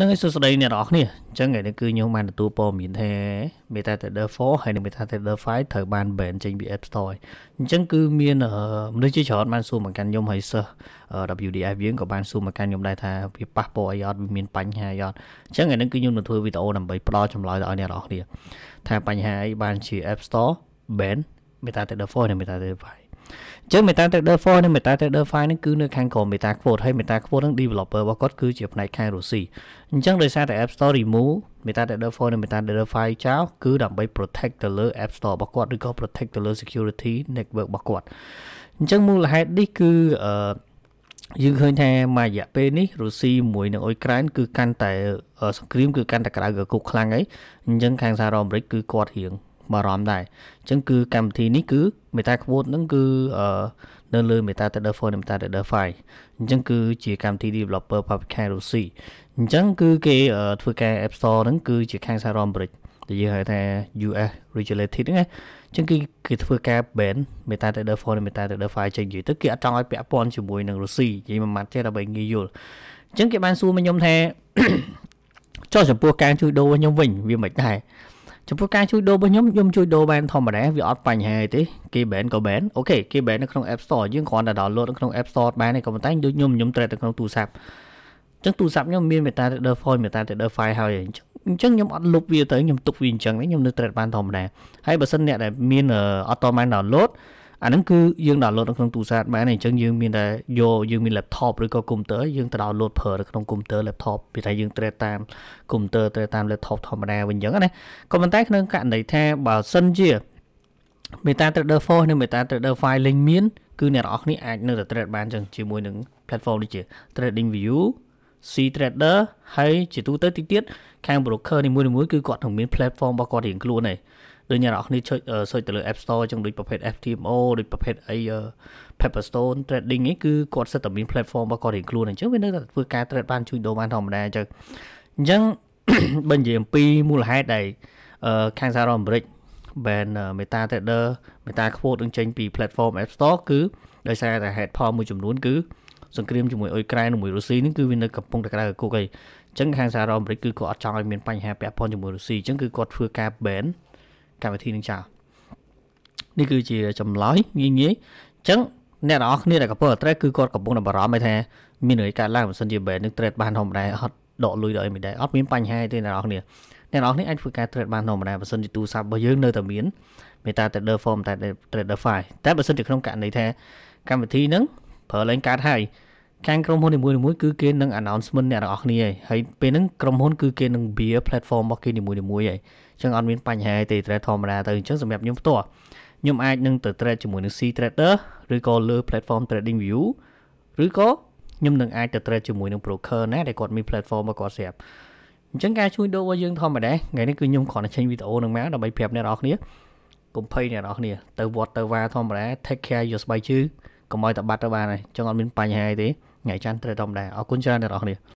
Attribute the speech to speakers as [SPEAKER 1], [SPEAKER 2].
[SPEAKER 1] នឹងសួស្តីអ្នកនរអគ្នាអញ្ចឹងថ្ងៃនេះគឺខ្ញុំបានទទួលព័ត៌មានថា Meta Trader 4ហើយនិង Meta Trader 5ត្រូវបាន ban ចេញពី App Store អញ្ចឹងគឺមានមនុស្សជាច្រើនបានសួរមកកាន់ខ្ញុំហើយសិស្ស WDF យើងក៏បានសួរមកកាន់ខ្ញុំដែរថាវាប៉ះពាល់អីអត់វាមានបញ្ហាអីអត់អញ្ចឹងថ្ងៃនេះគឺខ្ញុំនឹងធ្វើវីដេអូដើម្បីផ្ដល់ចម្លើយដល់អ្នកនរអគ្នាថាបញ្ហាអីបានជា App Store ban Meta Trader 4និង Meta Trader 5អញ្ចឹង Meta Trader 4និង Meta Trader 5ហ្នឹងគឺនៅខាងក្រុម Meta Quote ហើយ Meta Quote ហ្នឹង developer របស់គាត់គឺជាផ្នែកខាងរុស្ស៊ីអញ្ចឹងដោយសារតែ App Store remove Meta Trader 4និង Meta Trader 5ចោលគឺដើម្បី protect ទៅលើ App Store របស់គាត់ឬក៏ protect ទៅលើ security network របស់គាត់អញ្ចឹងមូលហេតុនេះគឺអឺយើងឃើញថាមួយរយៈពេលនេះរុស្ស៊ីមួយនឹងអ៊ុយក្រែនគឺកាន់តែសង្គ្រាមគឺកាន់តែក្តៅកគុកខ្លាំងហើយអញ្ចឹងខាងសហរដ្ឋអាមេរិកគឺគាត់រៀងបារម្ភដែរអញ្ចឹងគឺកម្មវិធីនេះគឺ Meta Quote ហ្នឹងគឺនៅលើ Meta Trader 4និង Meta Trader 5អញ្ចឹងគឺជាកម្មវិធី developer publication រុស្ស៊ីអញ្ចឹងគឺគេ ធ្វើការ App Store ហ្នឹងគឺជាខាងសហរដ្ឋអាមេរិកដែលយើងហៅថា US regulated ហ្នឹងណាអញ្ចឹងគឺគេធ្វើការ ban Meta Trader 4និង Meta Trader 5ចេញនិយាយទៅគេអត់ចង់ឲ្យពាក់ព័ន្ធជាមួយនឹងរុស្ស៊ីនិយាយមួយម៉ាត់ទេដើម្បីងាយយល់អញ្ចឹងគេបានសួរមកខ្ញុំថាចុះចំពោះការជួយដូរខ្ញុំវិញវាមិនដែរចំពោះការជួយដូររបស់ខ្ញុំខ្ញុំជួយដូរបានធម្មតាវាអត់បញ្ហាទេគេ ban ក៏ ban អូខេគេ ban នៅក្នុង App Store យើងគ្រាន់តែ download នៅក្នុង App Store បានទេក៏ប៉ុន្តែដូចខ្ញុំខ្ញុំ trade នៅក្នុងទូរស័ព្ទអញ្ចឹងទូរស័ព្ទខ្ញុំមាន meta trader file meta trader file ហើយអញ្ចឹងអញ្ចឹងខ្ញុំអត់លុបវាទៅខ្ញុំទុកវាអញ្ចឹងខ្ញុំនៅ trade បានធម្មតាហើយបើសិនអ្នកដែលមានអត់តបាន download អាហ្នឹងគឺយើងដោនឡូតនៅក្នុងទូរស័ព្ទបានអញ្ចឹងយើងមានតែយកយើងមាន laptop ឬក៏ computer យើងទៅដោនឡូតប្រើនៅក្នុង computer laptop ពីថាយើង trade តាម computer trade តាម laptop ធម្មតាវិញអញ្ចឹងណាក៏ប៉ុន្តែក្នុងករណីថាបើសិនជា Meta Trader 4និង Meta Trader 5លេងមានគឺអ្នកនរអស់គ្នាអាច នៅតែ trade បានចឹងជាមួយនឹង platform ដូចជា Trading View C Trader ហើយជាទូទៅទីទៀតខាង broker នីមួយៗគឺគាត់នឹងមាន platform របស់គាត់រៀងខ្លួនឯងដូចអ្នកនរគ្នាសុចទៅលើ App Store ចឹងដូចប្រភេទ FTMO ដូចប្រភេទអី Pepperstone Trading នេះគឺគាត់សិតតែមាន platform របស់គាត់រៀងខ្លួនអញ្ចឹងវានៅតែធ្វើការ trade បានជួយដូរបានធម្មតាអញ្ចឹងអញ្ចឹងបើនិយាយអំពីមូលហេតុដែលខាងសហរដ្ឋអាមេរិក ban Meta Trader Meta Quote នឹងចេញពី platform App Store គឺដោយសារតែហេតុផលមួយចំនួនគឺសង្គ្រាមជាមួយអ៊ុយក្រែនជាមួយរុស្ស៊ីនឹងគឺវានៅកំពុងតែក្តៅគុកអីអញ្ចឹងខាងសហរដ្ឋអាមេរិកគឺគាត់អត់ចង់ឲ្យមានបញ្ហាពាក់ព័ន្ធជាមួយរុស្ស៊ីអញ្ចឹងគឺគាត់ធ្វើការ ban កម្មវិធីនឹងចោលនេះគឺជាចម្លើយងាយងាយអញ្ចឹងអ្នកទាំងអស់គ្នាដែលកំពុងតែ trade គឺគាត់កំពុងតែបារម្ភថាមានរឿងកើតឡើងបើសិនជា brand នឹង trade បានធម្មតាអត់ដកលុយដល់អីមិនដែរអត់មានបញ្ហាទេអ្នកទាំងអស់គ្នាអ្នកទាំងអស់គ្នាអាចធ្វើការ trade បានធម្មតាបើសិនជាទូរស័ព្ទរបស់យើង នៅតែមានមេតា trader form តែ trader file តែបើសិនជាក្នុងករណីថា កម្មវិធីនឹងប្រើឡើងកើតហើយខាងក្រុមហ៊ុននីមួយៗគឺគេនឹង announcement អ្នកទាំងអស់គ្នាហើយពេលហ្នឹងក្រុមហ៊ុន គឺគេនឹង beer platform របស់គេនីមួយៗហើយចឹងអត់មានបញ្ហាទេ trade ធម្មតាទៅអញ្ចឹងសម្រាប់ខ្ញុំផ្ទាល់ខ្ញុំអាចនឹងទៅ trade ជាមួយនឹង C trader ឬក៏លើ platform trading view ឬក៏ខ្ញុំនឹងអាចទៅ trade ជាមួយនឹង broker ណាដែលគាត់មាន platform របស់គាត់ស្រាប់អញ្ចឹងការជួយដូររបស់យើងធម្មតាថ្ងៃនេះគឺខ្ញុំគ្រាន់តែចេញវីដេអូនឹងមកដើម្បីប្រាប់អ្នកនរគ្នាកុំភ័យអ្នកនរគ្នាទៅវត្តទៅវាធម្មតា take care យកស្បែកជើងកុំឲ្យតបាត់ទៅបានហើយអញ្ចឹងអត់មានបញ្ហាអីទេថ្ងៃច័ន្ទត្រូវធម្មតាអរគុណច្រើនអ្នកនរគ្នា